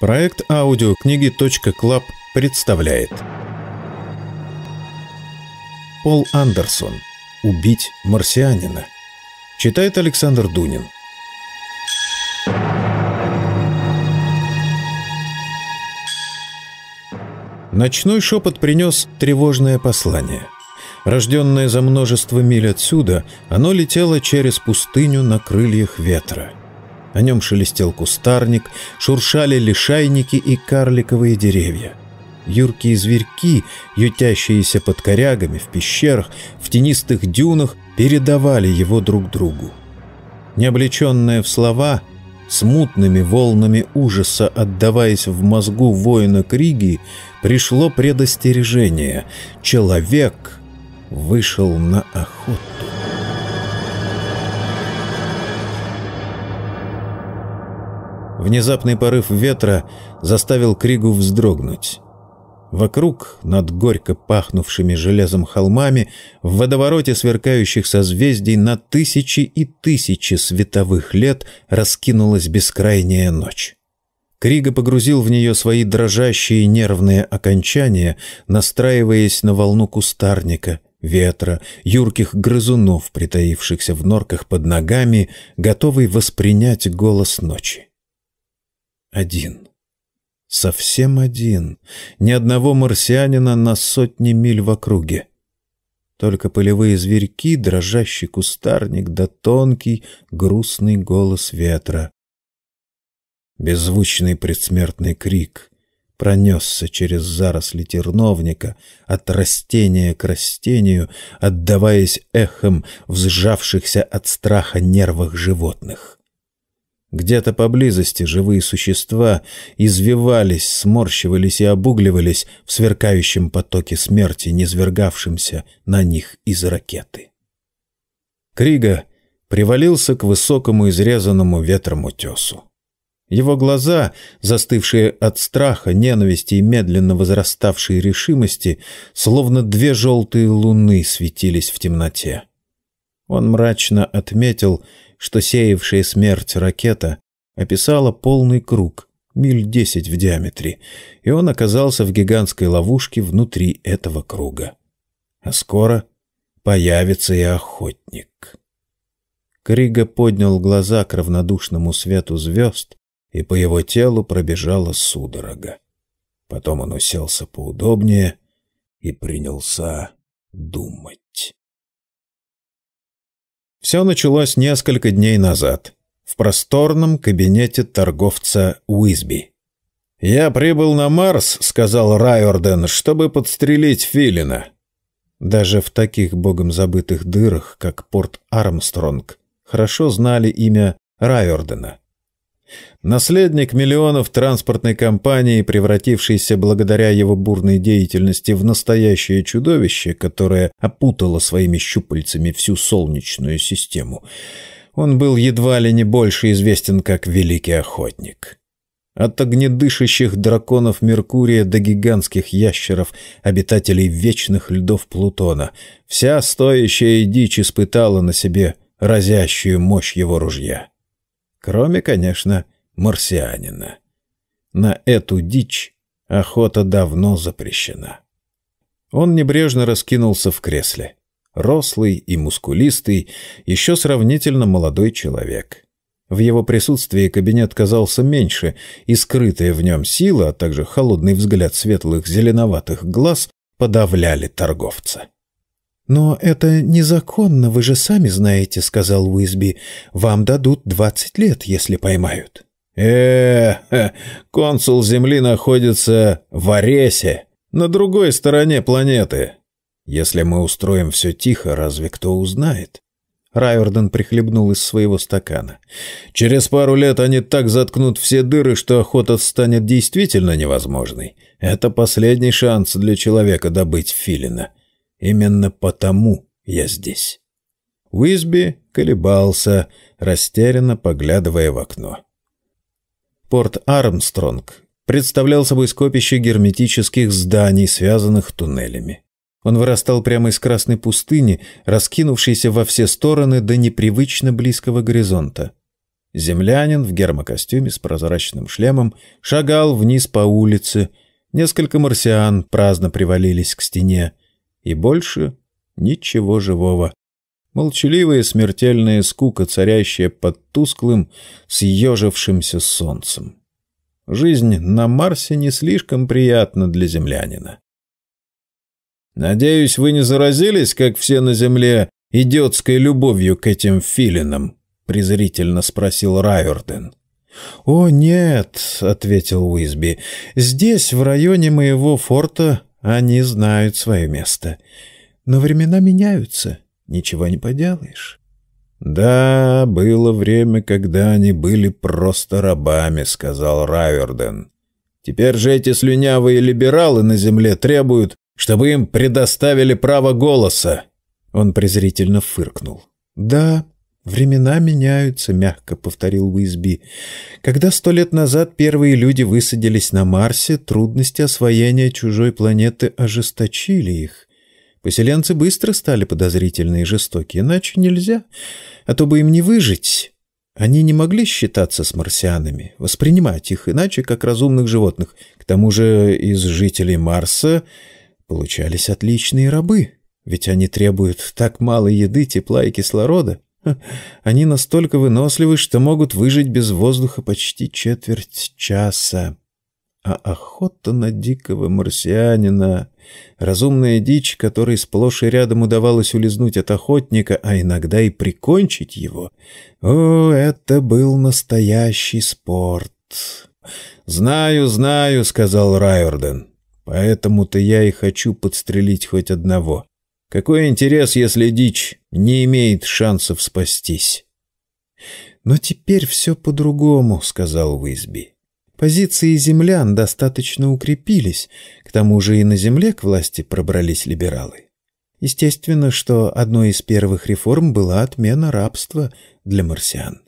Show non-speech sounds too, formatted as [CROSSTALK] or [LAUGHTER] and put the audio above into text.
Проект аудиокниги .Клаб представляет Пол Андерсон «Убить марсианина» Читает Александр Дунин Ночной шепот принес тревожное послание. Рожденное за множество миль отсюда, оно летело через пустыню на крыльях ветра – на нем шелестел кустарник, шуршали лишайники и карликовые деревья. Юркие зверьки, ютящиеся под корягами, в пещерах, в тенистых дюнах, передавали его друг другу. Необлеченное в слова, смутными волнами ужаса отдаваясь в мозгу воина Криги, пришло предостережение. Человек вышел на охоту. Внезапный порыв ветра заставил Кригу вздрогнуть. Вокруг, над горько пахнувшими железом холмами, в водовороте сверкающих созвездий на тысячи и тысячи световых лет раскинулась бескрайняя ночь. Крига погрузил в нее свои дрожащие нервные окончания, настраиваясь на волну кустарника, ветра, юрких грызунов, притаившихся в норках под ногами, готовый воспринять голос ночи. Один. Совсем один. Ни одного марсианина на сотни миль в округе. Только полевые зверьки, дрожащий кустарник да тонкий, грустный голос ветра. Беззвучный предсмертный крик пронесся через заросли терновника, от растения к растению, отдаваясь эхом в сжавшихся от страха нервах животных. Где-то поблизости живые существа извивались, сморщивались и обугливались в сверкающем потоке смерти, низвергавшемся на них из ракеты. Крига привалился к высокому изрезанному ветром утесу. Его глаза, застывшие от страха, ненависти и медленно возраставшей решимости, словно две желтые луны светились в темноте. Он мрачно отметил что сеявшая смерть ракета описала полный круг, миль десять в диаметре, и он оказался в гигантской ловушке внутри этого круга. А скоро появится и охотник. Крига поднял глаза к равнодушному свету звезд, и по его телу пробежала судорога. Потом он уселся поудобнее и принялся думать. Все началось несколько дней назад в просторном кабинете торговца Уизби. «Я прибыл на Марс», — сказал Райорден, — «чтобы подстрелить Филина». Даже в таких богом забытых дырах, как порт Армстронг, хорошо знали имя Райордена. Наследник миллионов транспортной компании, превратившийся благодаря его бурной деятельности в настоящее чудовище, которое опутало своими щупальцами всю Солнечную систему, он был едва ли не больше известен как Великий Охотник. От огнедышащих драконов Меркурия до гигантских ящеров, обитателей вечных льдов Плутона, вся стоящая дичь испытала на себе разящую мощь его ружья. Кроме, конечно, марсианина. На эту дичь охота давно запрещена. Он небрежно раскинулся в кресле. Рослый и мускулистый, еще сравнительно молодой человек. В его присутствии кабинет казался меньше, и скрытая в нем сила, а также холодный взгляд светлых зеленоватых глаз подавляли торговца. «Но это незаконно, вы же сами знаете», — сказал Уизби. «Вам дадут двадцать лет, если поймают». Э, э консул Земли находится в Аресе, на другой стороне планеты. Если мы устроим все тихо, разве кто узнает?» Райорден прихлебнул из своего стакана. «Через пару лет они так заткнут все дыры, что охота станет действительно невозможной. Это последний шанс для человека добыть филина». Именно потому я здесь. Уизби колебался, растерянно поглядывая в окно. Порт Армстронг представлял собой скопище герметических зданий, связанных туннелями. Он вырастал прямо из красной пустыни, раскинувшейся во все стороны до непривычно близкого горизонта. Землянин в гермокостюме с прозрачным шлемом шагал вниз по улице. Несколько марсиан праздно привалились к стене и больше ничего живого. Молчаливая смертельная скука, царящая под тусклым, съежившимся солнцем. Жизнь на Марсе не слишком приятна для землянина. «Надеюсь, вы не заразились, как все на Земле, идиотской любовью к этим филинам?» — презрительно спросил Райорден. «О, нет», — ответил Уизби, — «здесь, в районе моего форта, они знают свое место. Но времена меняются, ничего не поделаешь. «Да, было время, когда они были просто рабами», — сказал Райверден. «Теперь же эти слюнявые либералы на земле требуют, чтобы им предоставили право голоса». Он презрительно фыркнул. «Да, «Времена меняются», — мягко повторил Уизби. «Когда сто лет назад первые люди высадились на Марсе, трудности освоения чужой планеты ожесточили их. Поселенцы быстро стали подозрительны и жестоки, иначе нельзя, а то бы им не выжить». Они не могли считаться с марсианами, воспринимать их иначе, как разумных животных. К тому же из жителей Марса получались отличные рабы, ведь они требуют так мало еды, тепла и кислорода, [LAUGHS] Они настолько выносливы, что могут выжить без воздуха почти четверть часа. А охота на дикого марсианина, разумная дичь, которой сплошь и рядом удавалось улизнуть от охотника, а иногда и прикончить его. О, это был настоящий спорт. «Знаю, знаю», — сказал Райорден. «Поэтому-то я и хочу подстрелить хоть одного. Какой интерес, если дичь не имеет шансов спастись? «Но теперь все по-другому», — сказал Уизби. «Позиции землян достаточно укрепились, к тому же и на земле к власти пробрались либералы. Естественно, что одной из первых реформ была отмена рабства для марсиан.